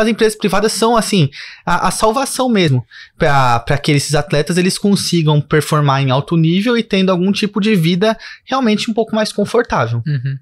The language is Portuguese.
as empresas privadas são, assim, a, a salvação mesmo para que esses atletas eles consigam performar em alto nível e tendo algum tipo de vida realmente um pouco mais confortável. Uhum.